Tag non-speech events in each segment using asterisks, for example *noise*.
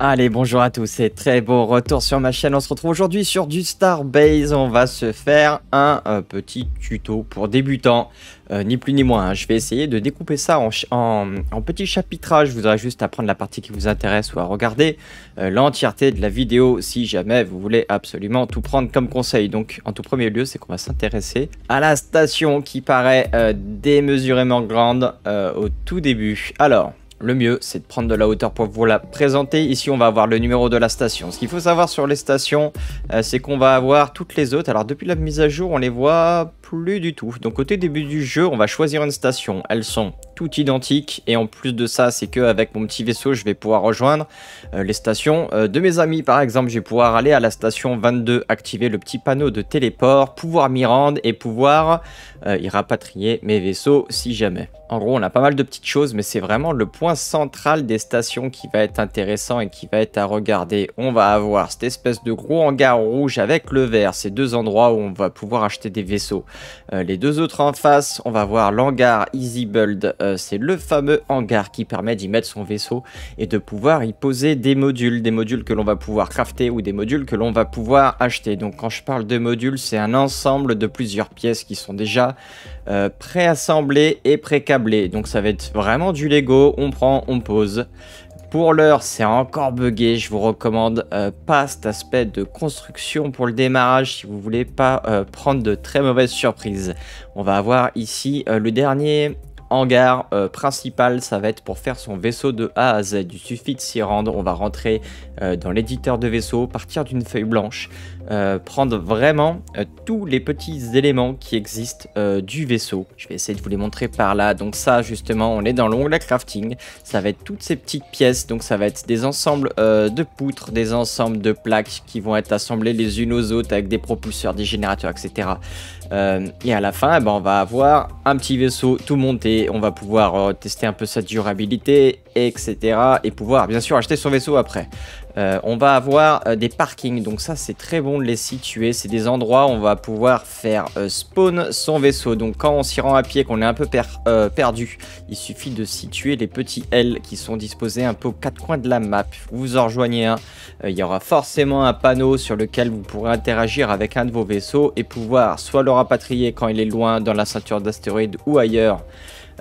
Allez, bonjour à tous et très beau retour sur ma chaîne. On se retrouve aujourd'hui sur du Starbase. On va se faire un euh, petit tuto pour débutants, euh, ni plus ni moins. Hein. Je vais essayer de découper ça en, en, en petits chapitrages. je voudrais juste apprendre la partie qui vous intéresse ou à regarder euh, l'entièreté de la vidéo si jamais vous voulez absolument tout prendre comme conseil. Donc, en tout premier lieu, c'est qu'on va s'intéresser à la station qui paraît démesurément grande au tout début. Alors, le mieux c'est de prendre de la hauteur pour vous la présenter. Ici on va avoir le numéro de la station. Ce qu'il faut savoir sur les stations, euh, c'est qu'on va avoir toutes les autres. Alors depuis la mise à jour, on les voit plus du tout. Donc côté début du jeu, on va choisir une station. Elles sont toutes identiques et en plus de ça, c'est que avec mon petit vaisseau, je vais pouvoir rejoindre euh, les stations euh, de mes amis. Par exemple, je vais pouvoir aller à la station 22, activer le petit panneau de téléport, pouvoir m'y rendre et pouvoir euh, y rapatrier mes vaisseaux si jamais. En gros, on a pas mal de petites choses, mais c'est vraiment le point central des stations qui va être intéressant et qui va être à regarder. On va avoir cette espèce de gros hangar rouge avec le vert, ces deux endroits où on va pouvoir acheter des vaisseaux. Euh, les deux autres en face, on va voir l'hangar Easy Build. Euh, c'est le fameux hangar qui permet d'y mettre son vaisseau et de pouvoir y poser des modules, des modules que l'on va pouvoir crafter ou des modules que l'on va pouvoir acheter. Donc quand je parle de modules, c'est un ensemble de plusieurs pièces qui sont déjà pré euh, préassemblées et pré-câblées, Donc ça va être vraiment du Lego, on prend, on pose. Pour l'heure, c'est encore bugué. Je vous recommande euh, pas cet aspect de construction pour le démarrage si vous voulez pas euh, prendre de très mauvaises surprises. On va avoir ici euh, le dernier hangar principal. Ça va être pour faire son vaisseau de A à Z. Il suffit de s'y rendre. On va rentrer dans l'éditeur de vaisseau, partir d'une feuille blanche. Euh, prendre vraiment euh, tous les petits éléments qui existent euh, du vaisseau. Je vais essayer de vous les montrer par là. Donc ça, justement, on est dans l'onglet crafting. Ça va être toutes ces petites pièces. Donc ça va être des ensembles de poutres, des ensembles de plaques qui vont être assemblées les unes aux autres avec des propulseurs, des générateurs, etc. et à la fin, eh ben, on va avoir un petit vaisseau tout monté. On va pouvoir tester un peu sa durabilité, etc. Et pouvoir, bien sûr, acheter son vaisseau après. Euh, on va avoir euh, des parkings, donc ça c'est très bon de les situer. C'est des endroits où on va pouvoir faire euh, spawn son vaisseau. Donc quand on s'y rend à pied, qu'on est un peu perdu, il suffit de situer les petits L qui sont disposés un peu aux quatre coins de la map. Vous en rejoignez un, il y aura forcément un panneau sur lequel vous pourrez interagir avec un de vos vaisseaux et pouvoir soit le rapatrier quand il est loin dans la ceinture d'astéroïdes ou ailleurs.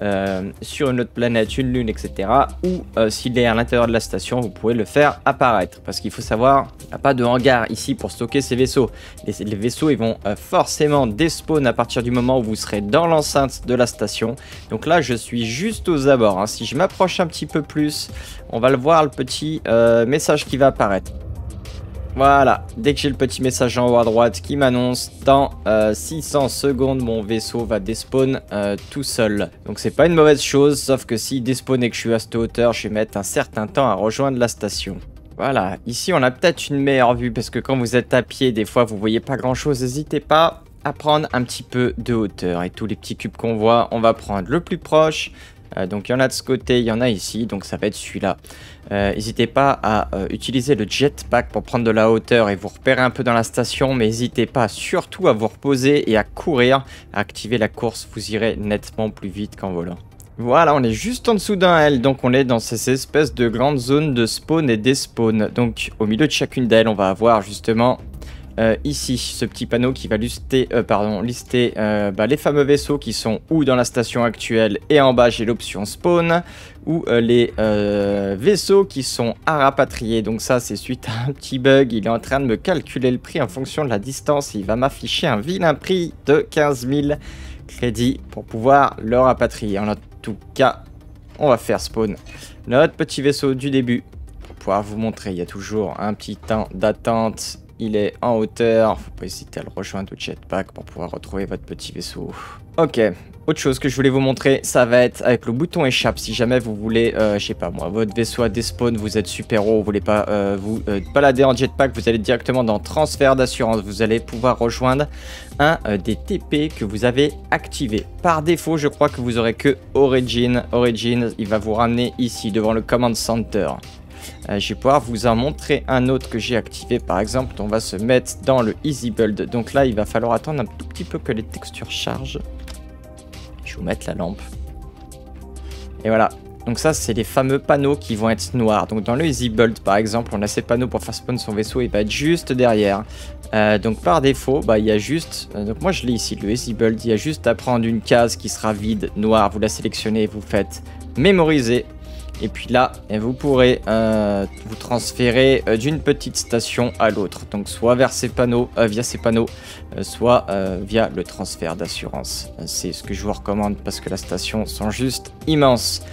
Euh, sur une autre planète, une lune, etc. Ou euh, s'il est à l'intérieur de la station, vous pouvez le faire apparaître. Parce qu'il faut savoir, il n'y a pas de hangar ici pour stocker ces vaisseaux. Les, vaisseaux, ils vont euh, forcément despawn à partir du moment où vous serez dans l'enceinte de la station. Donc là, je suis juste aux abords. Hein. Si je m'approche un petit peu plus, on va le voir, le petit message qui va apparaître. Voilà, dès que j'ai le petit message en haut à droite qui m'annonce dans 600 euh, secondes mon vaisseau va despawn euh, tout seul. Donc c'est pas une mauvaise chose, sauf que s'il despawn et que je suis à cette hauteur, je vais mettre un certain temps à rejoindre la station. Voilà, ici on a peut-être une meilleure vue parce que quand vous êtes à pied, des fois vous voyez pas grand chose, n'hésitez pas à prendre un petit peu de hauteur. Et tous les petits cubes qu'on voit, on va prendre le plus proche, euh, donc il y en a de ce côté, il y en a ici, donc ça va être celui-là. Euh, n'hésitez pas à euh, utiliser le jetpack pour prendre de la hauteur et vous repérer un peu dans la station, mais n'hésitez pas surtout à vous reposer et à courir, à activer la course, vous irez nettement plus vite qu'en volant. Voilà, on est juste en dessous d'un L, donc on est dans ces espèces de grandes zones de spawn et spawns. Donc au milieu de chacune d'elles, on va avoir justement euh, ici, ce petit panneau qui va lister, euh, pardon, lister euh, bah, les fameux vaisseaux qui sont ou dans la station actuelle et en bas j'ai l'option spawn, ou les vaisseaux qui sont à rapatrier. Donc ça c'est suite à un petit bug, il est en train de me calculer le prix en fonction de la distance, il va m'afficher un vilain prix de 15 000 crédits pour pouvoir le rapatrier. En tout cas, on va faire spawn notre petit vaisseau du début pour pouvoir vous montrer. Il y a toujours un petit temps d'attente il est en hauteur. Faut pas hésiter à le rejoindre au jetpack pour pouvoir retrouver votre petit vaisseau. Ok. Autre chose que je voulais vous montrer, ça va être avec le bouton échappe. Si jamais vous voulez, euh, je sais pas moi, votre vaisseau à spawns, vous êtes super haut, vous voulez pas euh, vous euh, balader en jetpack, vous allez directement dans transfert d'assurance. Vous allez pouvoir rejoindre un euh, des TP que vous avez activé. Par défaut, je crois que vous aurez que Origin. Origin, il va vous ramener ici devant le Command Center. Euh, je vais pouvoir vous en montrer un autre que j'ai activé. Par exemple, on va se mettre dans le Easy Build. Donc là, il va falloir attendre un tout petit peu que les textures chargent. Je vais vous mettre la lampe. Et voilà. Donc ça, c'est les fameux panneaux qui vont être noirs. Donc dans le Easy Build, par exemple, on a ces panneaux pour faire spawn son vaisseau. Il va être juste derrière. Euh, donc par défaut, bah, il y a juste... Euh, donc moi, je l'ai ici, le Easy Build. Il y a juste à prendre une case qui sera vide, noire. Vous la sélectionnez vous faites mémoriser et puis là, eh, vous pourrez euh, vous transférer euh, d'une petite station à l'autre. Donc soit vers euh, via ces panneaux, soit via le transfert d'assurance. C'est ce que je vous recommande parce que la station sont juste immenses.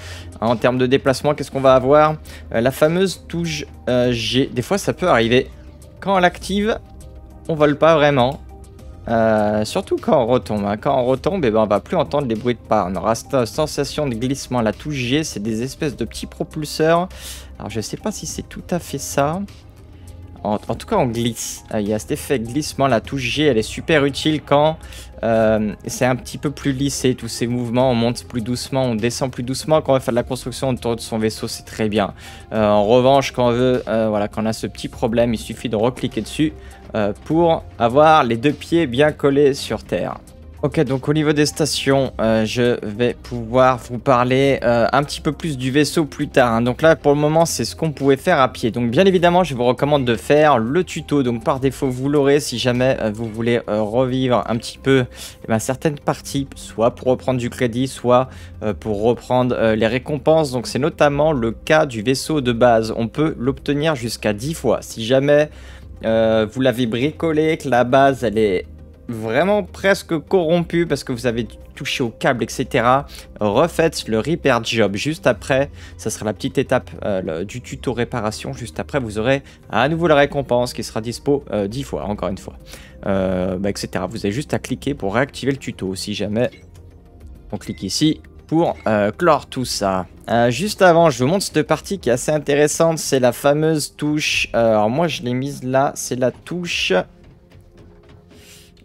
En termes de déplacement, qu'est-ce qu'on va avoir La fameuse touche G. Des fois, ça peut arriver. Quand on l'active, on vole pas vraiment. Euh, surtout quand on retombe. Hein. Quand on retombe, eh ben, on va plus entendre les bruits de pas. On aura cette sensation de glissement. La touche G, c'est des espèces de petits propulseurs. Alors je sais pas si c'est tout à fait ça. En, tout cas, on glisse. Euh, il y a cet effet glissement. La touche G, elle est super utile quand euh, c'est un petit peu plus lissé. Tous ces mouvements, on monte plus doucement, on descend plus doucement. Quand on veut faire de la construction autour de son vaisseau, c'est très bien. en revanche, quand on veut, voilà, quand on a ce petit problème, il suffit de recliquer dessus. Euh, pour avoir les deux pieds bien collés sur terre. Ok, donc au niveau des stations, euh, je vais pouvoir vous parler euh, un petit peu plus du vaisseau plus tard. Hein. Donc là, pour le moment, c'est ce qu'on pouvait faire à pied. Donc bien évidemment, je vous recommande de faire le tuto. Donc par défaut, vous l'aurez si jamais vous voulez revivre un petit peu eh ben, certaines parties, soit pour reprendre du crédit, soit pour reprendre les récompenses. Donc c'est notamment le cas du vaisseau de base. On peut l'obtenir jusqu'à 10 fois. Si jamais euh, vous l'avez bricolé, que la base elle est vraiment presque corrompue parce que vous avez touché au câble, etc. Refaites le repair job juste après. Ça sera la petite étape euh, du tuto réparation. Juste après, vous aurez à nouveau la récompense qui sera dispo 10 euh, fois, encore une fois, bah, etc. Vous avez juste à cliquer pour réactiver le tuto si jamais on clique ici euh, clore tout ça. Euh, juste avant, je vous montre cette partie qui est assez intéressante. C'est la fameuse touche. Euh, alors moi, je l'ai mise là. C'est la touche...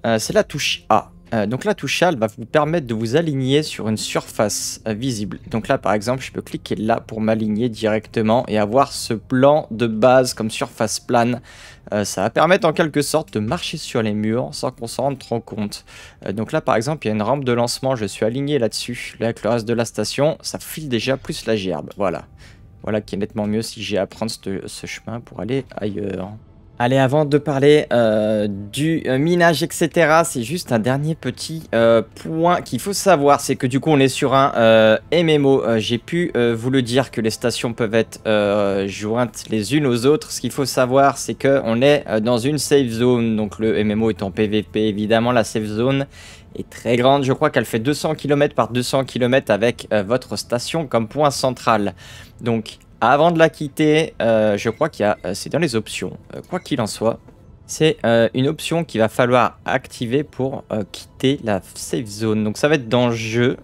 c'est la touche A. Euh, donc la touche elle va vous permettre de vous aligner sur une surface euh, visible. Donc là par exemple je peux cliquer là pour m'aligner directement et avoir ce plan de base comme surface plane. Euh, ça va permettre en quelque sorte de marcher sur les murs sans qu'on s'en rende trop compte. donc là par exemple il y a une rampe de lancement, je suis aligné là-dessus. Là avec le reste de la station ça file déjà plus la gerbe. Voilà, voilà qui est nettement mieux si j'ai à prendre ce chemin pour aller ailleurs. Allez, avant de parler euh, du euh, minage, etc., c'est juste un dernier petit euh, point qu'il faut savoir, c'est que du coup on est sur un MMO. J'ai pu vous le dire que les stations peuvent être jointes les unes aux autres. Ce qu'il faut savoir, c'est qu'on est dans une safe zone, donc le MMO est en PVP, évidemment la safe zone est très grande, je crois qu'elle fait 200 km par 200 km avec votre station comme point central. Donc avant de la quitter, euh, je crois qu'il y a... Euh, c'est dans les options. Euh, quoi qu'il en soit, c'est euh, une option qu'il va falloir activer pour euh, quitter la safe zone. Donc ça va être dans le jeu.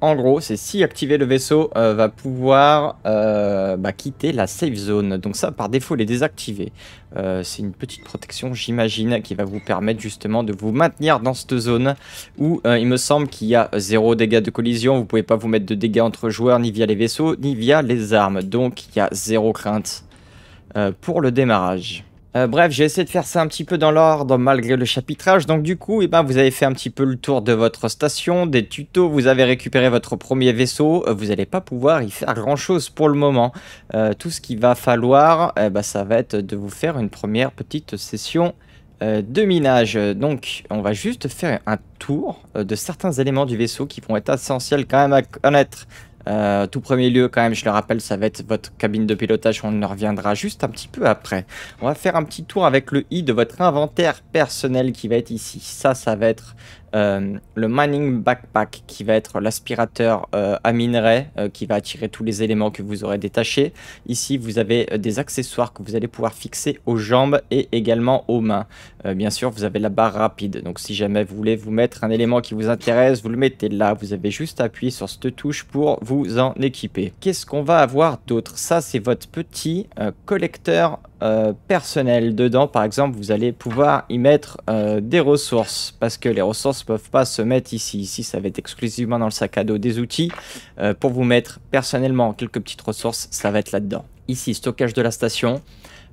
En gros, c'est si activer le vaisseau euh, va pouvoir bah, quitter la safe zone. Donc ça, par défaut, est désactivé. c'est une petite protection, j'imagine, qui va vous permettre justement de vous maintenir dans cette zone où il me semble qu'il y a zéro dégâts de collision. Vous pouvez pas vous mettre de dégâts entre joueurs ni via les vaisseaux ni via les armes. Donc il y a zéro crainte pour le démarrage. Euh, bref, j'ai essayé de faire ça un petit peu dans l'ordre malgré le chapitrage. Donc du coup, eh ben, vous avez fait un petit peu le tour de votre station, des tutos, vous avez récupéré votre premier vaisseau. Euh, vous n'allez pas pouvoir y faire grand-chose pour le moment. Euh, tout ce qu'il va falloir, eh ben, ça va être de vous faire une première petite session de minage. Donc, on va juste faire un tour de certains éléments du vaisseau qui vont être essentiels quand même à connaître. Euh, tout premier lieu, quand même, je le rappelle, ça va être votre cabine de pilotage. On en reviendra juste un petit peu après. On va faire un petit tour avec le i de votre inventaire personnel qui va être ici. Ça, ça va être euh, le Mining Backpack qui va être l'aspirateur à euh, minerai euh, qui va attirer tous les éléments que vous aurez détachés. Ici vous avez des accessoires que vous allez pouvoir fixer aux jambes et également aux mains. bien sûr vous avez la barre rapide donc si jamais vous voulez vous mettre un élément qui vous intéresse vous le mettez là vous avez juste à appuyer sur cette touche pour vous en équiper. Qu'est-ce qu'on va avoir d'autre Ça c'est votre petit collecteur personnel dedans par exemple vous allez pouvoir y mettre des ressources parce que les ressources peuvent pas se mettre ici. Ici, ça va être exclusivement dans le sac à dos des outils. Euh, pour vous mettre personnellement quelques petites ressources, ça va être là-dedans. Ici, stockage de la station.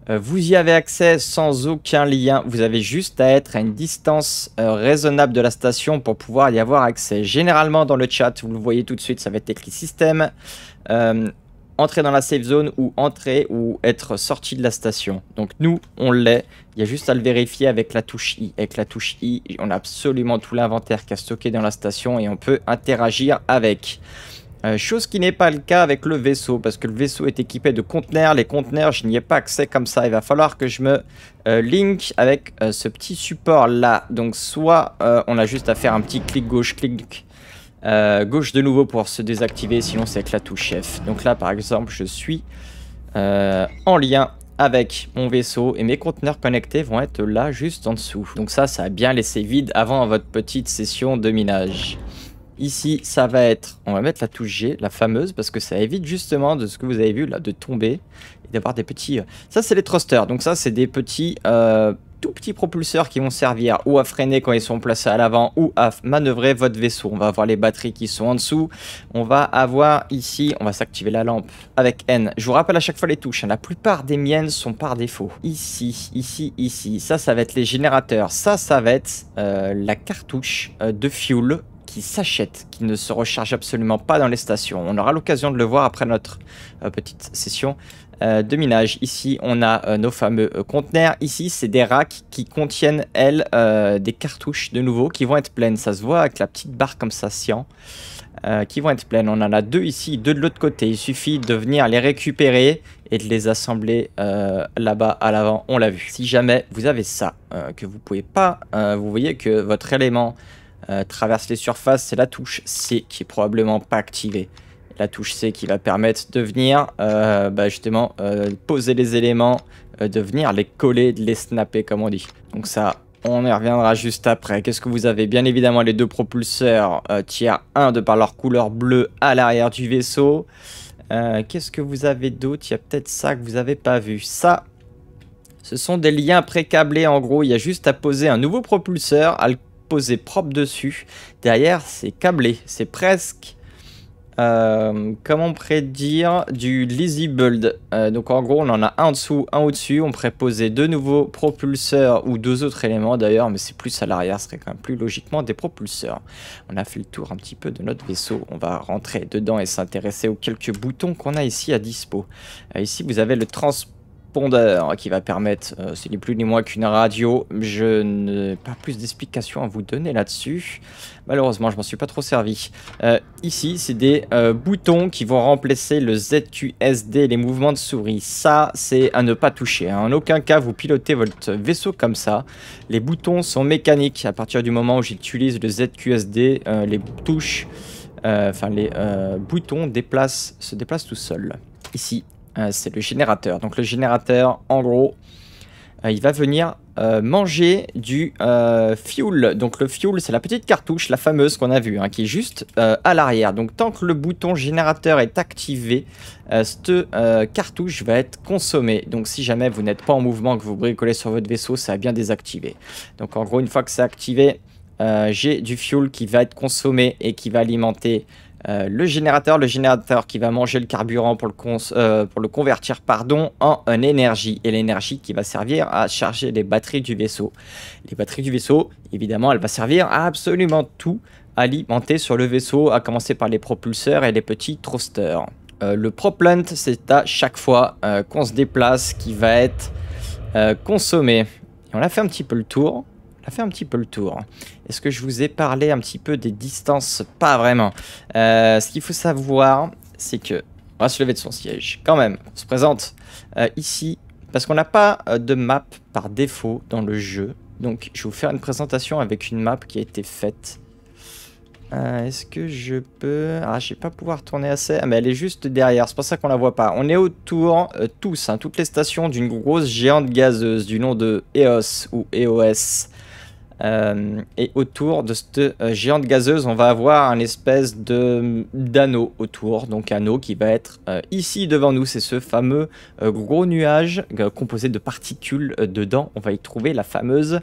Euh, vous y avez accès sans aucun lien. Vous avez juste à être à une distance euh, raisonnable de la station pour pouvoir y avoir accès. Généralement, dans le chat, vous le voyez tout de suite, ça va être écrit système entrer dans la safe zone ou entrer ou être sorti de la station. Donc nous, on l'est. Il y a juste à le vérifier avec la touche I. Avec la touche I, on a absolument tout l'inventaire qui est stocké dans la station et on peut interagir avec. Euh, chose qui n'est pas le cas avec le vaisseau, parce que le vaisseau est équipé de conteneurs. Les conteneurs, je n'y ai pas accès comme ça. Il va falloir que je me euh, link avec euh, ce petit support là. Donc soit on a juste à faire un petit clic gauche, clic euh, gauche de nouveau pour se désactiver, sinon c'est avec la touche F. Donc là, par exemple, je suis euh, en lien avec mon vaisseau et mes conteneurs connectés vont être là juste en dessous. Donc ça, ça a bien laissé vide avant votre petite session de minage. Ici, ça va être, on va mettre la touche G, la fameuse, parce que ça évite justement de ce que vous avez vu là, de tomber et d'avoir des petits... Euh, ça, c'est les thrusters, donc ça, c'est des petits tout petits propulseurs qui vont servir ou à freiner quand ils sont placés à l'avant ou à manœuvrer votre vaisseau. On va avoir les batteries qui sont en dessous. On va avoir ici, on va s'activer la lampe avec N. Je vous rappelle à chaque fois les touches. Hein. La plupart des miennes sont par défaut. Ici, ici, ici. Ça, ça va être les générateurs. Ça, ça va être euh, la cartouche euh, de fuel qui s'achète, qui ne se recharge absolument pas dans les stations. On aura l'occasion de le voir après notre euh, petite session euh, de minage. Ici, on a euh, nos fameux euh, conteneurs. Ici, c'est des racks qui contiennent, elles, des cartouches de nouveau qui vont être pleines. Ça se voit avec la petite barre comme ça, sien qui vont être pleines. On en a deux ici, deux de l'autre côté. Il suffit de venir les récupérer et de les assembler là-bas à l'avant. On l'a vu. Si jamais vous avez ça, que vous pouvez pas, vous voyez que votre élément traverse les surfaces, c'est la touche C qui est probablement pas activée la touche C qui va permettre de venir euh, bah, justement euh, poser les éléments, euh, de venir les coller, de les snapper comme on dit. Donc ça, on y reviendra juste après. Qu'est-ce que vous avez Bien évidemment les deux propulseurs tiers 1 de par leur couleur bleue à l'arrière du vaisseau. Qu'est-ce que vous avez d'autre Il y a peut-être ça que vous n'avez pas vu. Ça, ce sont des liens pré-câblés, en gros. Il y a juste à poser un nouveau propulseur, à le poser propre dessus. Derrière, c'est câblé. C'est presque euh, comment prédire du lazy build euh, Donc en gros, on en a un en dessous, un au-dessus. On pourrait poser deux nouveaux propulseurs ou deux autres éléments d'ailleurs, mais c'est plus à l'arrière, ce serait quand même plus logiquement des propulseurs. On a fait le tour un petit peu de notre vaisseau. On va rentrer dedans et s'intéresser aux quelques boutons qu'on a ici à dispo. Euh, ici, vous avez le transport qui va permettre, euh, ce n'est plus ni moins qu'une radio. Je n'ai pas plus d'explications à vous donner là-dessus. Malheureusement, je m'en suis pas trop servi. Euh, ici, c'est des euh, boutons qui vont remplacer le ZQSD, les mouvements de souris. Ça, c'est à ne pas toucher. Hein. En aucun cas, vous pilotez votre vaisseau comme ça. Les boutons sont mécaniques. À partir du moment où j'utilise le ZQSD, les touches, enfin les boutons se déplacent tout seuls. Ici, euh, c'est le générateur. Donc le générateur, en gros, euh, il va venir euh, manger du fuel. Donc le fuel, c'est la petite cartouche, la fameuse qu'on a vue, hein, qui est juste à l'arrière. Donc tant que le bouton générateur est activé, cette cartouche va être consommée. Donc si jamais vous n'êtes pas en mouvement, que vous bricolez sur votre vaisseau, ça va bien désactiver. Donc en gros, une fois que c'est activé, j'ai du fuel qui va être consommé et qui va alimenter euh, le générateur, le générateur qui va manger le carburant pour le, euh, pour le convertir pardon, en, en énergie. Et l'énergie qui va servir à charger les batteries du vaisseau. Les batteries du vaisseau, évidemment, elles vont servir à absolument tout alimenter sur le vaisseau, à commencer par les propulseurs et les petits thrusters. Euh, le propellant, c'est à chaque fois qu'on se déplace qui va être consommé. Et on a fait un petit peu le tour fait un petit peu le tour. Est-ce que je vous ai parlé un petit peu des distances Pas vraiment. Euh, ce qu'il faut savoir, c'est que... On va se lever de son siège, quand même. On se présente euh, ici, parce qu'on n'a pas euh, de map par défaut dans le jeu. Donc, je vais vous faire une présentation avec une map qui a été faite. Est-ce que je peux... Ah, je vais pas pouvoir tourner assez. Ah, mais elle est juste derrière, c'est pour ça qu'on la voit pas. On est autour, tous, hein, toutes les stations, d'une grosse géante gazeuse du nom de EOS ou EOS. Euh, et autour de cette euh, géante gazeuse, on va avoir un espèce de d'anneau autour, donc anneau qui va être euh, ici devant nous. C'est ce fameux gros nuage composé de particules dedans. On va y trouver la fameuse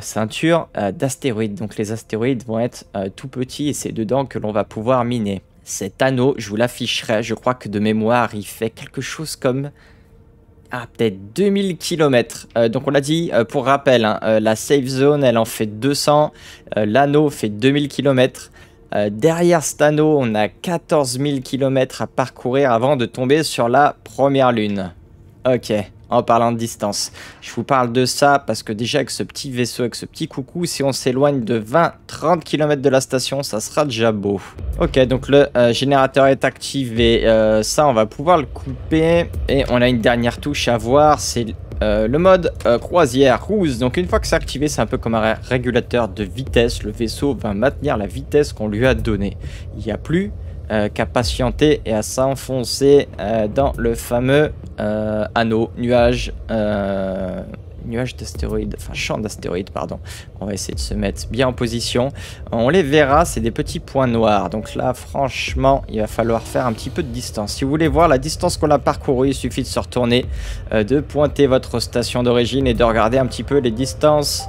ceinture d'astéroïdes. Donc les astéroïdes vont être tout petits et c'est dedans que l'on va pouvoir miner. Cet anneau, je vous l'afficherai, je crois que de mémoire, il fait quelque chose comme ah, peut-être 2000 km. Euh, donc on l'a dit, euh, pour rappel, hein, euh, la safe zone, elle en fait 200, l'anneau fait 2000 km. derrière cet anneau, on a 14 000 km à parcourir avant de tomber sur la première lune. Ok en parlant de distance. Je vous parle de ça parce que déjà avec ce petit vaisseau, avec ce petit coucou, si on s'éloigne de 20-30 km de la station, ça sera déjà beau. Ok, donc le euh, générateur est activé. et euh, ça, on va pouvoir le couper. Et on a une dernière touche à voir, c'est... Euh, le mode croisière rouge. donc une fois que c'est activé c'est un peu comme un régulateur de vitesse le vaisseau va maintenir la vitesse qu'on lui a donnée il n'y a plus euh, qu'à patienter et à s'enfoncer euh, dans le fameux euh, anneau, nuage nuages d'astéroïdes, enfin champ d'astéroïdes, pardon. On va essayer de se mettre bien en position. On les verra, c'est des petits points noirs. Donc là, franchement, il va falloir faire un petit peu de distance. Si vous voulez voir la distance qu'on a parcourue, il suffit de se retourner, euh, de pointer votre station d'origine et de regarder un petit peu les distances.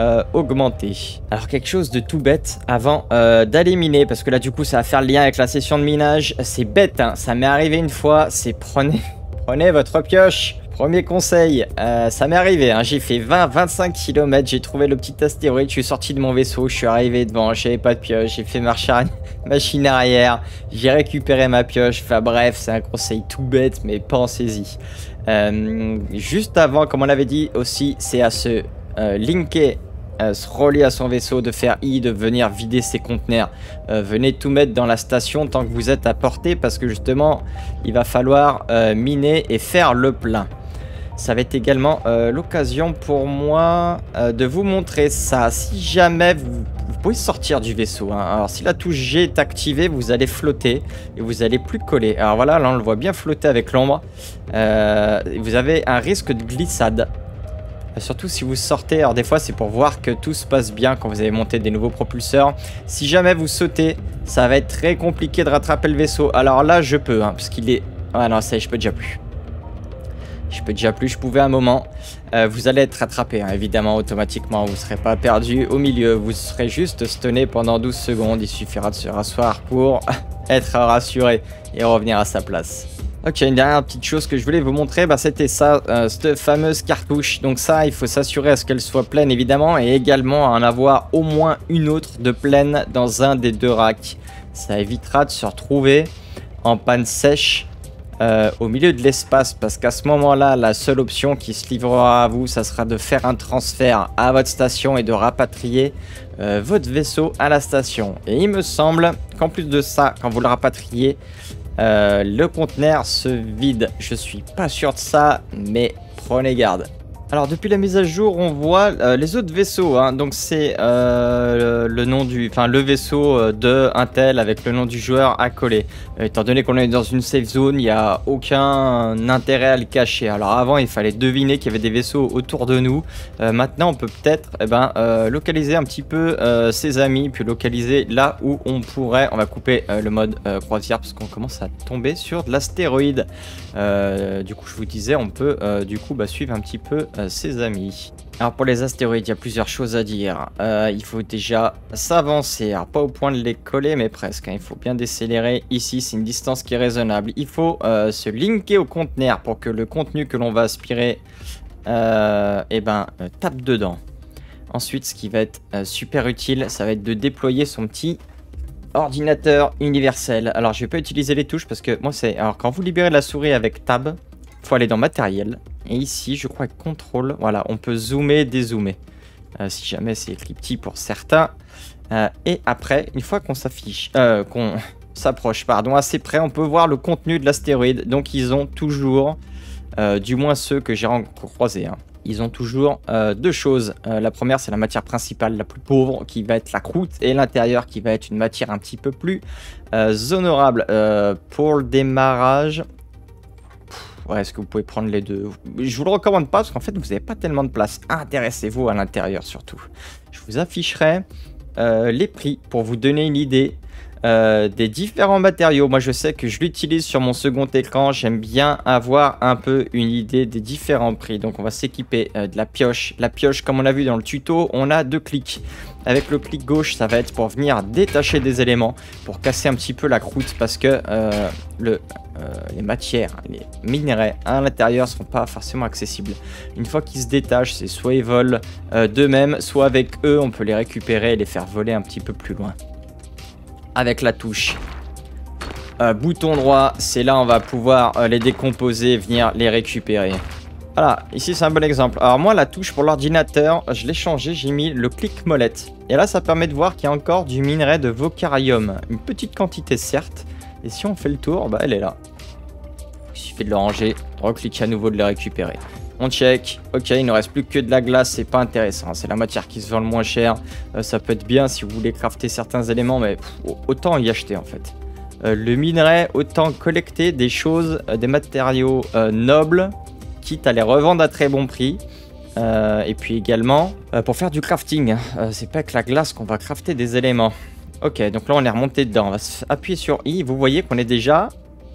Euh, augmentées augmenter. Alors quelque chose de tout bête avant euh, d'aller miner, parce que là du coup ça va faire le lien avec la session de minage, c'est bête, hein. ça m'est arrivé une fois, c'est prenez, *laughs* prenez votre pioche, Premier conseil, euh, ça m'est arrivé, hein. j'ai fait 20-25 km, j'ai trouvé le petit astéroïde, je suis sorti de mon vaisseau, je suis arrivé devant, j'avais pas de pioche, j'ai fait marche arrière, *laughs* machine arrière, j'ai récupéré ma pioche, enfin bref, c'est un conseil tout bête, mais pensez-y. Euh, juste avant, comme on l'avait dit aussi, c'est à se euh, linker se relier à son vaisseau, de faire I, de venir vider ses conteneurs. venez tout mettre dans la station tant que vous êtes à portée parce que justement, il va falloir miner et faire le plein ça va être également euh, l'occasion pour moi euh, de vous montrer ça. Si jamais vous, pouvez sortir du vaisseau, hein. alors si la touche G est activée, vous allez flotter et vous allez plus coller. Alors voilà, là on le voit bien flotter avec l'ombre. Euh, vous avez un risque de glissade. Surtout si vous sortez, alors des fois c'est pour voir que tout se passe bien quand vous avez monté des nouveaux propulseurs. Si jamais vous sautez, ça va être très compliqué de rattraper le vaisseau. Alors là je peux, hein, puisqu'il parce est... Ah non, ça y est, je peux déjà plus. Je peux déjà plus, je pouvais un moment. Euh, vous allez être rattrapé, hein. évidemment, automatiquement. Vous ne serez pas perdu au milieu. Vous serez juste stunné pendant 12 secondes. Il suffira de se rasseoir pour *laughs* être rassuré et revenir à sa place. Ok, une dernière petite chose que je voulais vous montrer, bah, c'était ça, euh, cette fameuse cartouche. Donc ça, il faut s'assurer à ce qu'elle soit pleine évidemment, et également à en avoir au moins une autre de pleine dans un des deux racks. Ça évitera de se retrouver en panne sèche euh, au milieu de l'espace parce qu'à ce moment-là, la seule option qui se livrera à vous, ça sera de faire un transfert à votre station et de rapatrier euh, votre vaisseau à la station. Et il me semble qu'en plus de ça, quand vous le rapatriez, euh, le conteneur se vide. Je suis pas sûr de ça, mais prenez garde. Alors depuis la mise à jour, on voit les autres vaisseaux. Hein. Donc c'est le, nom du, enfin le vaisseau de Intel avec le nom du joueur à coller. Euh, étant donné qu'on est dans une safe zone, il n'y a aucun intérêt à le cacher. Alors avant, il fallait deviner qu'il y avait des vaisseaux autour de nous. Euh, maintenant, on peut peut-être eh ben, euh, localiser un petit peu ses amis, puis localiser là où on pourrait. On va couper le mode croisière parce qu'on commence à tomber sur de l'astéroïde. du coup, je vous disais, on peut du coup bah, suivre un petit peu ses amis. Alors pour les astéroïdes, il y a plusieurs choses à dire. il faut déjà s'avancer, pas au point de les coller, mais presque. Hein. Il faut bien décélérer ici, c'est une distance qui est raisonnable. Il faut euh, se linker au conteneur pour que le contenu que l'on va aspirer euh, eh ben, euh, tape dedans. Ensuite, ce qui va être super utile, ça va être de déployer son petit ordinateur universel. Alors, je vais pas utiliser les touches parce que moi, c'est... Alors, quand vous libérez la souris avec Tab, faut aller dans Matériel. Et ici, je crois que Contrôle, voilà, on peut zoomer, dézoomer. si jamais c'est écrit petit pour certains. et après, une fois qu'on s'affiche, qu'on s'approche, pardon, assez près, on peut voir le contenu de l'astéroïde. Donc ils ont toujours, euh, du moins ceux que j'ai croisés, hein, ils ont toujours euh, deux choses. Euh, la première, c'est la matière principale la plus pauvre, qui va être la croûte, et l'intérieur, qui va être une matière un petit peu plus honorable. pour le démarrage... ouais, est-ce que vous pouvez prendre les deux Je vous le recommande pas parce qu'en fait vous n'avez pas tellement de place. Intéressez-vous à l'intérieur surtout. Je vous afficherai les prix pour vous donner une idée euh, des différents matériaux. Moi, je sais que je l'utilise sur mon second écran. J'aime bien avoir un peu une idée des différents prix. Donc, on va s'équiper euh, de la pioche. La pioche, comme on l'a vu dans le tuto, on a deux clics. Avec le clic gauche, ça va être pour venir détacher des éléments, pour casser un petit peu la croûte, parce que euh, les matières, les minerais à l'intérieur Ne sont pas forcément accessibles. Une fois qu'ils se détachent, c'est soit ils volent d'eux-mêmes, soit avec eux, on peut les récupérer et les faire voler un petit peu plus loin avec la touche euh, bouton droit. C'est là on va pouvoir euh, les décomposer, venir les récupérer. Voilà, ici c'est un bon exemple. Alors moi la touche pour l'ordinateur, je l'ai changé, j'ai mis le clic molette. Et là ça permet de voir qu'il y a encore du minerai de vocarium. Une petite quantité certes. Et si on fait le tour, bah elle est là. Il suffit de le ranger, recliquer à nouveau de le récupérer. On check. Ok, il ne reste plus que de la glace. C'est pas intéressant. C'est la matière qui se vend le moins cher. Euh, ça peut être bien si vous voulez crafter certains éléments, mais autant y acheter en fait. Euh, le minerai, autant collecter des choses, euh, des matériaux nobles, quitte à les revendre à très bon prix. et puis également, pour faire du crafting, hein. c'est pas avec la glace qu'on va crafter des éléments. Ok, donc là on est remonté dedans. On va appuyer sur I. Vous voyez qu'on est déjà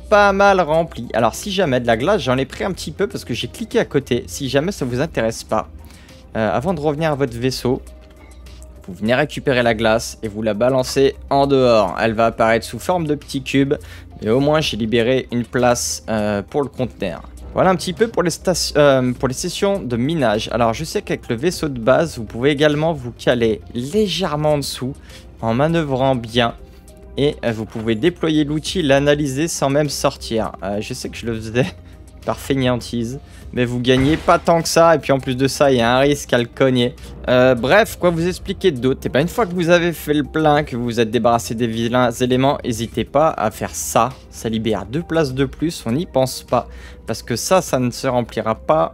pas mal rempli. Alors si jamais de la glace, j'en ai pris un petit peu parce que j'ai cliqué à côté. Si jamais ça vous intéresse pas, euh, avant de revenir à votre vaisseau, vous venez récupérer la glace et vous la balancez en dehors. Elle va apparaître sous forme de petits cubes, mais au moins j'ai libéré une place euh, pour le conteneur. Voilà un petit peu pour les, stations euh, pour les sessions de minage. Alors je sais qu'avec le vaisseau de base, vous pouvez également vous caler légèrement en dessous en manœuvrant bien et euh, vous pouvez déployer l'outil, l'analyser sans même sortir. Euh, je sais que je le faisais *laughs* par fainéantise, mais vous gagnez pas tant que ça, et puis en plus de ça, il y a un risque à le cogner. Euh, bref, quoi vous expliquer d'autre Et eh bien une fois que vous avez fait le plein, que vous vous êtes débarrassé des vilains éléments, n'hésitez pas à faire ça. Ça libère deux places de plus, on n'y pense pas, parce que ça, ça ne se remplira pas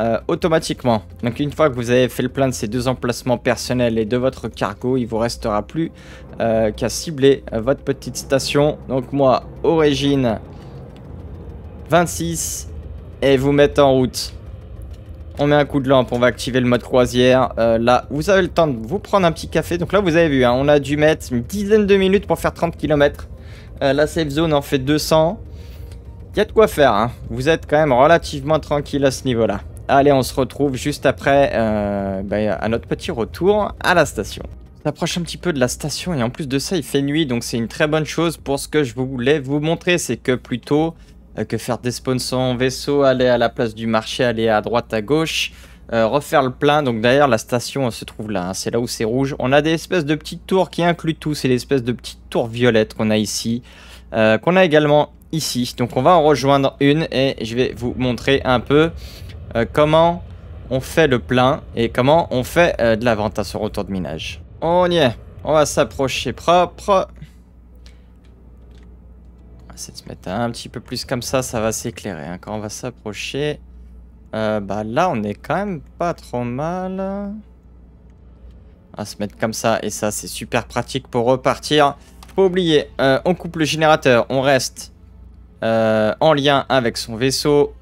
euh, automatiquement. Donc une fois que vous avez fait le plein de ces deux emplacements personnels et de votre cargo, il vous restera plus euh, qu'à cibler euh, votre petite station. Donc moi, origine 26 et vous mettre en route. On met un coup de lampe, on va activer le mode croisière. là, vous avez le temps de vous prendre un petit café. Donc là, vous avez vu, hein, on a dû mettre une dizaine de minutes pour faire 30 km. la safe zone en fait 200. Il y a de quoi faire. Hein. Vous êtes quand même relativement tranquille à ce niveau-là. Allez, on se retrouve juste après euh, ben, à notre petit retour à la station. On s'approche un petit peu de la station et en plus de ça, il fait nuit, donc c'est une très bonne chose pour ce que je voulais vous montrer. C'est que plutôt euh, que faire des spawns sans vaisseau, aller à la place du marché, aller à droite, à gauche, euh, refaire le plein. Donc derrière la station se trouve là, hein, c'est là où c'est rouge. On a des espèces de petites tours qui incluent tout, c'est l'espèce de petites tour violette qu'on a ici, qu'on a également ici. Donc on va en rejoindre une et je vais vous montrer un peu euh, comment on fait le plein et comment on fait euh, de la vente à ce retour de minage. On y est. On va s'approcher propre. On va essayer de se mettre un petit peu plus comme ça, ça va s'éclairer. Hein. Quand on va s'approcher... Euh, bah là, on est quand même pas trop mal. On va se mettre comme ça. Et ça, c'est super pratique pour repartir. Faut oublier, on coupe le générateur. On reste en lien avec son vaisseau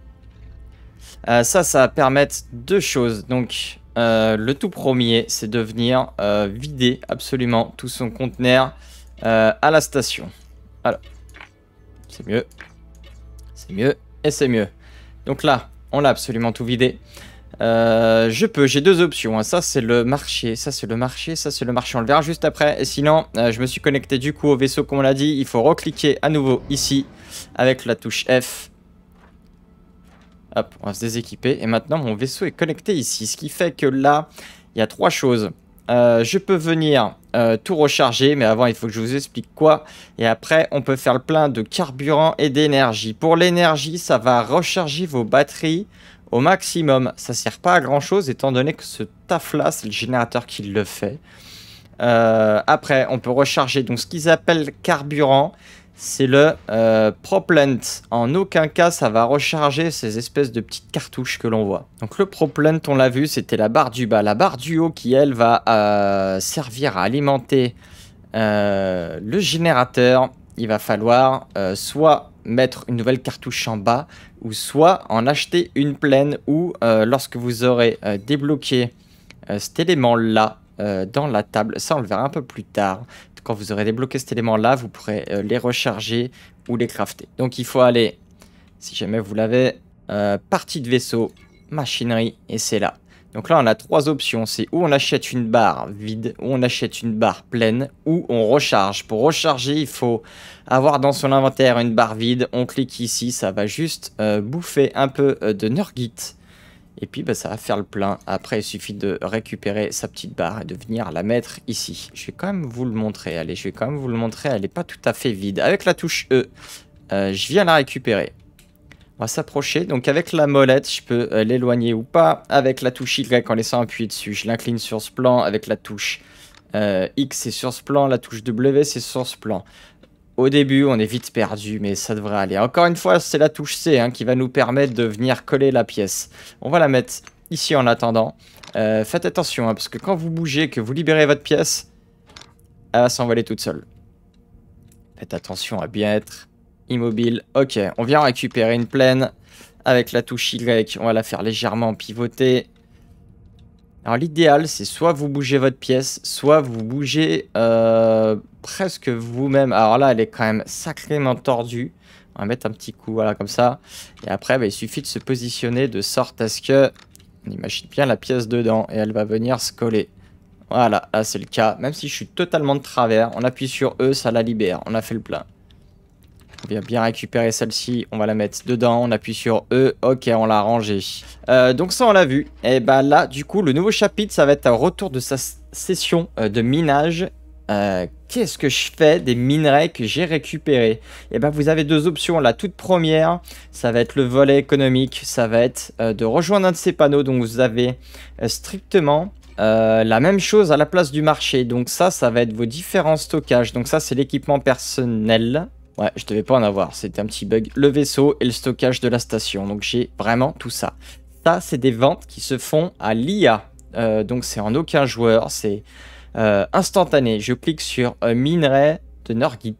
euh, ça, ça va permettre deux choses. Donc, euh, le tout premier, c'est de venir euh, vider absolument tout son conteneur à la station. Alors, C'est mieux. C'est mieux. Et c'est mieux. Donc là, on l'a absolument tout vidé. je peux, j'ai deux options. Hein. Ça, c'est le marché. Ça, c'est le marché. Ça, c'est le marché. On le verra juste après. Et sinon, je me suis connecté du coup au vaisseau, comme on l'a dit. Il faut recliquer à nouveau ici avec la touche F Hop, on va se déséquiper. Et maintenant, mon vaisseau est connecté ici. Ce qui fait que là, il y a trois choses. Euh, je peux venir euh, tout recharger, mais avant, il faut que je vous explique quoi. Et après, on peut faire le plein de carburant et d'énergie. Pour l'énergie, ça va recharger vos batteries au maximum. Ça sert pas à grand-chose, étant donné que ce taf-là, c'est le générateur qui le fait. Euh, après, on peut recharger donc ce qu'ils appellent carburant c'est le euh, En aucun cas, ça va recharger ces espèces de petites cartouches que l'on voit. Donc le proplant, on l'a vu, c'était la barre du bas. La barre du haut qui, elle, va euh, servir à alimenter euh, le générateur. Il va falloir euh, soit mettre une nouvelle cartouche en bas, ou soit en acheter une pleine, ou lorsque vous aurez débloqué cet élément-là, dans la table. Ça, on le verra un peu plus tard. Quand vous aurez débloqué cet élément-là, vous pourrez euh, les recharger ou les crafter. Donc il faut aller, si jamais vous l'avez, euh, partie de vaisseau, machinerie, et c'est là. Donc là, on a trois options. C'est où on achète une barre vide, ou on achète une barre pleine, ou on recharge. Pour recharger, il faut avoir dans son inventaire une barre vide. On clique ici, ça va juste euh, bouffer un peu de Nurgit. Et puis bah, ça va faire le plein. Après, il suffit de récupérer sa petite barre et de venir la mettre ici. Je vais quand même vous le montrer. Allez, je vais quand même vous le montrer. Elle n'est pas tout à fait vide. Avec la touche E, euh, je viens la récupérer. On va s'approcher. Donc avec la molette, je peux euh, l'éloigner ou pas. Avec la touche Y en laissant appuyer dessus, je l'incline sur ce plan. Avec la touche euh, X, c'est sur ce plan. La touche W, c'est sur ce plan. Au début, on est vite perdu, mais ça devrait aller. Encore une fois, c'est la touche C hein, qui va nous permettre de venir coller la pièce. On va la mettre ici en attendant. Euh, faites attention, hein, parce que quand vous bougez, que vous libérez votre pièce, elle va s'envoler toute seule. Faites attention à bien être immobile. Ok, on vient récupérer une plaine avec la touche Y. On va la faire légèrement pivoter. Alors l'idéal, c'est soit vous bougez votre pièce, soit vous bougez euh, presque vous-même. Alors là, elle est quand même sacrément tordue. On va mettre un petit coup, voilà, comme ça. Et après, bah, il suffit de se positionner de sorte à ce que... On imagine bien la pièce dedans et elle va venir se coller. Voilà, là c'est le cas. Même si je suis totalement de travers, on appuie sur E, ça la libère. On a fait le plein. On vient bien récupérer celle-ci. On va la mettre dedans. On appuie sur E. Ok, on l'a rangée. Euh, donc ça, on l'a vu. Et bah là, du coup, le nouveau chapitre, ça va être un retour de sa session euh, de minage. Euh, qu'est-ce que je fais des minerais que j'ai récupérés Et eh ben bah, vous avez deux options. La toute première, ça va être le volet économique. Ça va être de rejoindre un de ces panneaux. Donc vous avez strictement... la même chose à la place du marché. Donc ça, ça va être vos différents stockages. Donc ça, c'est l'équipement personnel. Ouais, je devais pas en avoir, c'était un petit bug. Le vaisseau et le stockage de la station, donc j'ai vraiment tout ça. Ça, c'est des ventes qui se font à l'IA. Euh, donc c'est en aucun joueur, c'est euh, instantané. Je clique sur euh, minerai de Norgit »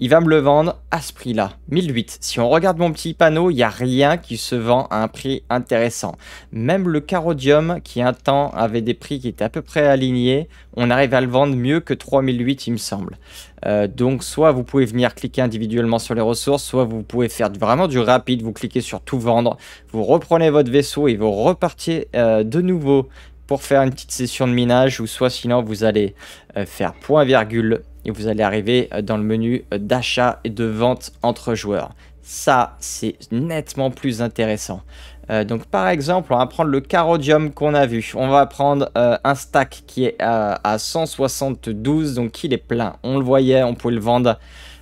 il va me le vendre à ce prix-là, 1008. Si on regarde mon petit panneau, il n'y a rien qui se vend à un prix intéressant. Même le carodium, qui un temps avait des prix qui étaient à peu près alignés, on arrive à le vendre mieux que 3008, il me semble. Euh, donc soit vous pouvez venir cliquer individuellement sur les ressources, soit vous pouvez faire vraiment du rapide, vous cliquez sur tout vendre, vous reprenez votre vaisseau et vous repartiez euh, de nouveau pour faire une petite session de minage ou soit sinon vous allez euh, faire point virgule et vous allez arriver euh, dans le menu euh, d'achat et de vente entre joueurs. Ça, c'est nettement plus intéressant. Euh, donc par exemple, on va prendre le carodium qu'on a vu. On va prendre un stack qui est à, 172, donc il est plein. On le voyait, on pouvait le vendre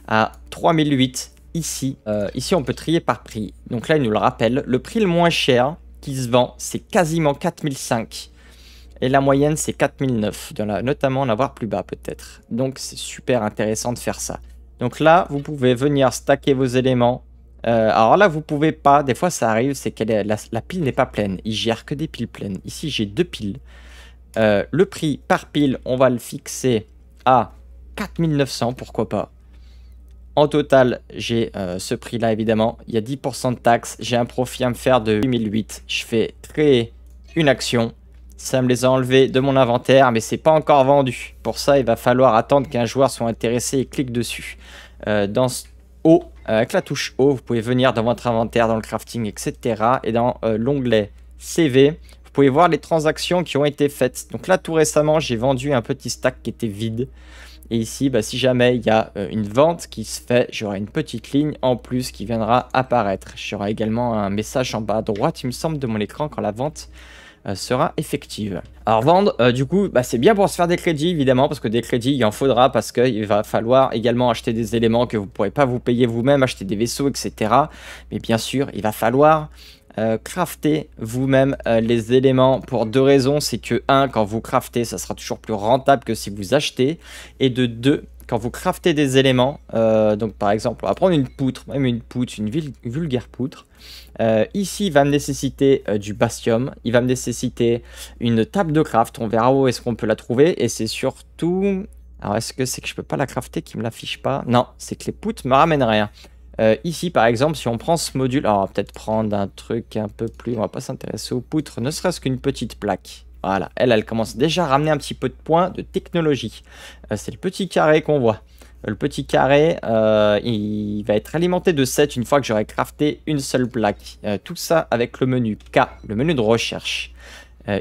à 3008 ici. ici, on peut trier par prix. Donc là, il nous le rappelle. Le prix le moins cher qui se vend, c'est quasiment 4005. Et la moyenne, c'est 4009, notamment en avoir plus bas peut-être. Donc c'est super intéressant de faire ça. Donc là, vous pouvez venir stacker vos éléments. Euh, alors là, vous pouvez pas, des fois ça arrive, c'est que la, la, pile n'est pas pleine. Il gère que des piles pleines. Ici, j'ai deux piles. Euh, le prix par pile, on va le fixer à 4900, pourquoi pas. En total, j'ai euh, ce prix-là, évidemment. Il y a 10% de taxes. J'ai un profit à me faire de 8008. Je fais créer une action. Ça me les a enlevés de mon inventaire, mais c'est pas encore vendu. Pour ça, il va falloir attendre qu'un joueur soit intéressé et clique dessus. Euh, dans haut, euh, avec la touche haut vous pouvez venir dans votre inventaire, dans le crafting, etc. Et dans euh, l'onglet CV, vous pouvez voir les transactions qui ont été faites. Donc là, tout récemment, j'ai vendu un petit stack qui était vide. Et ici, bah, si jamais il y a une vente qui se fait, j'aurai une petite ligne en plus qui viendra apparaître. J'aurai également un message en bas à droite, il me semble, de mon écran quand la vente euh, sera effective. Alors vendre, euh, du coup, bah, c'est bien pour se faire des crédits, évidemment, parce que des crédits, il en faudra, parce qu'il va falloir également acheter des éléments que vous ne pourrez pas vous payer vous-même, acheter des vaisseaux, etc. Mais bien sûr, il va falloir euh, crafter vous-même les éléments pour deux raisons. C'est que, un, quand vous craftez, ça sera toujours plus rentable que si vous achetez. Et de deux, quand vous craftez des éléments, euh, donc par exemple, on va prendre une poutre, même une poutre, une vulgaire poutre. Euh, ici, il va me nécessiter euh, du bastium, il va me nécessiter une table de craft, on verra où est-ce qu'on peut la trouver, et c'est surtout... Alors, est-ce que c'est que je peux pas la crafter qui me l'affiche pas Non, c'est que les poutres me ramènent rien. ici, par exemple, si on prend ce module, alors on va peut-être prendre un truc un peu plus... On va pas s'intéresser aux poutres, ne serait-ce qu'une petite plaque. Voilà, elle, elle commence déjà à ramener un petit peu de points de technologie. Euh, c'est le petit carré qu'on voit. Euh, le petit carré, euh, il va être alimenté de 7 une fois que j'aurai crafté une seule plaque. tout ça avec le menu K, le menu de recherche.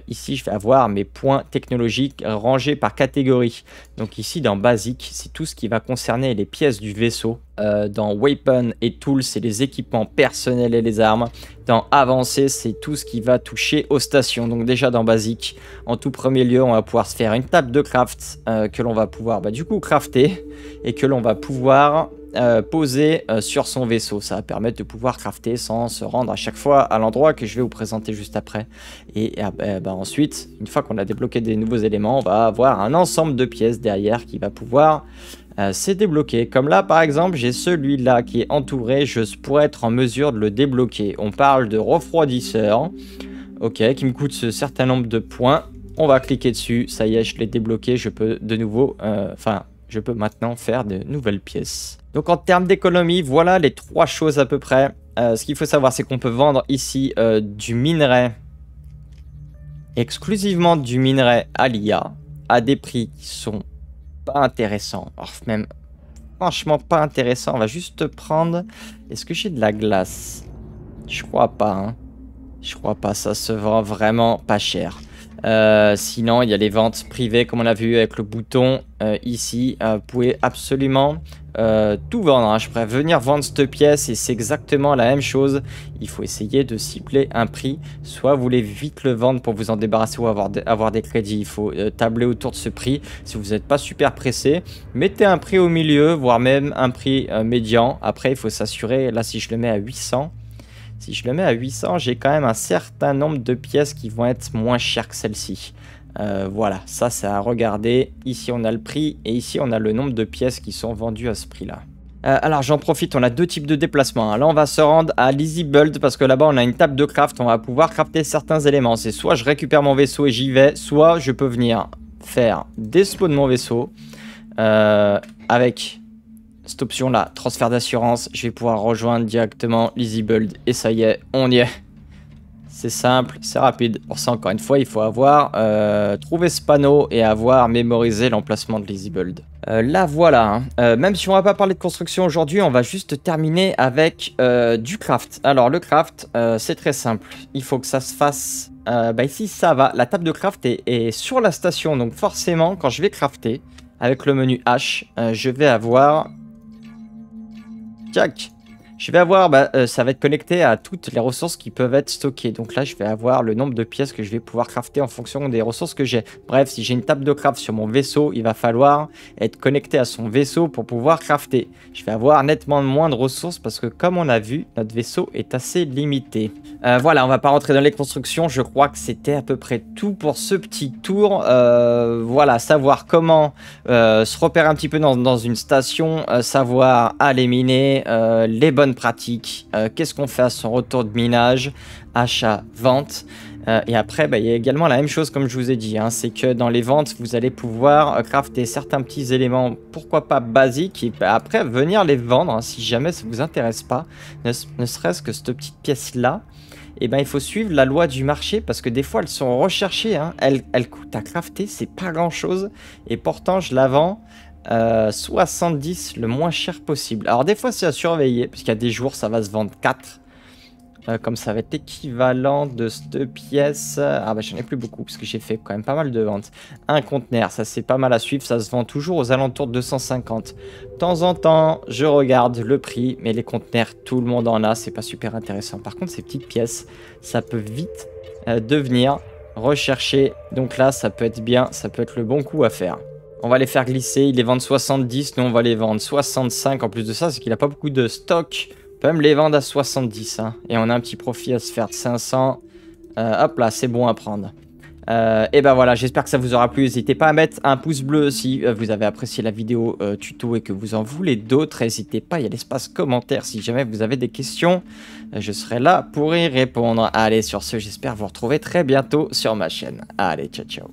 ici, je vais avoir mes points technologiques rangés par catégorie. Donc ici, dans Basic, c'est tout ce qui va concerner les pièces du vaisseau. Euh, dans Weapon et Tools, c'est les équipements personnels et les armes. Dans Avancé, c'est tout ce qui va toucher aux stations. Donc déjà dans Basic, en tout premier lieu, on va pouvoir se faire une table de craft euh, que l'on va pouvoir bah, du coup crafter et que l'on va pouvoir euh, poser sur son vaisseau. Ça va permettre de pouvoir crafter sans se rendre à chaque fois à l'endroit que je vais vous présenter juste après. Et ah, bah, bah, ensuite, une fois qu'on a débloqué des nouveaux éléments, on va avoir un ensemble de pièces derrière qui va pouvoir euh, se débloquer. Comme là, par exemple, j'ai celui-là qui est entouré. Je pourrais être en mesure de le débloquer. On parle de refroidisseur. Ok, qui me coûte ce certain nombre de points. On va cliquer dessus. Ça y est, je l'ai débloqué. Je peux de nouveau... Euh, enfin, je peux maintenant faire de nouvelles pièces. Donc en termes d'économie, voilà les trois choses à peu près. Euh, ce qu'il faut savoir, c'est qu'on peut vendre ici euh, du minerai, exclusivement du minerai à l'IA, à des prix qui sont pas intéressant. orf même franchement pas intéressant. On va juste prendre... Est-ce que j'ai de la glace Je crois pas. Hein. Je crois pas. Ça se vend vraiment pas cher. Euh, sinon, il y a les ventes privées, comme on l'a vu avec le bouton euh, ici. Euh, vous pouvez absolument tout vendre. Hein. Je pourrais venir vendre cette pièce et c'est exactement la même chose. Il faut essayer de cibler un prix. Soit vous voulez vite le vendre pour vous en débarrasser ou avoir, avoir des crédits. Il faut tabler autour de ce prix. Si vous n'êtes pas super pressé, mettez un prix au milieu, voire même un prix médian. Après, il faut s'assurer, là si je le mets à 800, si je le mets à 800, j'ai quand même un certain nombre de pièces qui vont être moins chères que celle-ci. Euh, voilà, ça c'est à regarder. Ici on a le prix et ici on a le nombre de pièces qui sont vendues à ce prix-là. Euh, alors j'en profite, on a deux types de déplacements. Hein. Là on va se rendre à l'Easy parce que là-bas on a une table de craft, on va pouvoir crafter certains éléments. C'est soit je récupère mon vaisseau et j'y vais, soit je peux venir faire des spawns de mon vaisseau euh, avec cette option là, transfert d'assurance, je vais pouvoir rejoindre directement l'EasyBuild et ça y est, on y est. C'est simple, c'est rapide. Pour ça, encore une fois, il faut avoir euh, trouvé ce panneau et avoir mémorisé l'emplacement de l'EasyBuild. Euh, là voilà, hein. euh, même si on va pas parler de construction aujourd'hui, on va juste terminer avec euh, du craft. Alors le craft, euh, c'est très simple. Il faut que ça se fasse... bah ici, ça va. La table de craft est, sur la station, donc forcément, quand je vais crafter, avec le menu H, je vais avoir judge Je vais avoir, bah, euh, ça va être connecté à toutes les ressources qui peuvent être stockées. Donc là, je vais avoir le nombre de pièces que je vais pouvoir crafter en fonction des ressources que j'ai. Bref, si j'ai une table de craft sur mon vaisseau, il va falloir être connecté à son vaisseau pour pouvoir crafter. Je vais avoir nettement moins de ressources parce que comme on a vu, notre vaisseau est assez limité. Euh, voilà, on va pas rentrer dans les constructions. Je crois que c'était à peu près tout pour ce petit tour. Euh, voilà, savoir comment se repérer un petit peu dans, dans une station, savoir aller miner les bonnes pratique euh, Qu'est-ce qu'on fait à son retour de minage, achat, vente euh, et après, bah, il y a également la même chose comme je vous ai dit, hein, c'est que dans les ventes, vous allez pouvoir euh, crafter certains petits éléments, pourquoi pas basiques, et bah, après venir les vendre hein, si jamais ça vous intéresse pas, ne, serait-ce que cette petite pièce-là. et eh ben, il faut suivre la loi du marché parce que des fois elles sont recherchées, hein. elles, coûtent à crafter, c'est pas grand chose, et pourtant je la vends 70, euh, le moins cher possible. Alors des fois c'est à surveiller, parce qu'il y a des jours ça va se vendre 4. Euh, comme ça va être équivalent de cette pièces. Ah bah j'en ai plus beaucoup, parce que j'ai fait quand même pas mal de ventes. Un conteneur, ça c'est pas mal à suivre, ça se vend toujours aux alentours de 250. De temps en temps, je regarde le prix, mais les conteneurs, tout le monde en a, c'est pas super intéressant. Par contre ces petites pièces, ça peut vite euh, devenir recherché. Donc là, ça peut être bien, ça peut être le bon coup à faire. On va les faire glisser. Il les vendent 70. Nous, on va les vendre 65. En plus de ça, c'est qu'il n'a pas beaucoup de stock. On peut même les vendre à 70. Hein. Et on a un petit profit à se faire de 500. Euh, hop là, c'est bon à prendre. Euh, et ben voilà, j'espère que ça vous aura plu. N'hésitez pas à mettre un pouce bleu si euh, vous avez apprécié la vidéo tuto et que vous en voulez d'autres. N'hésitez pas, il y a l'espace commentaire si jamais vous avez des questions. je serai là pour y répondre. Allez, sur ce, j'espère vous retrouver très bientôt sur ma chaîne. Allez, ciao ciao.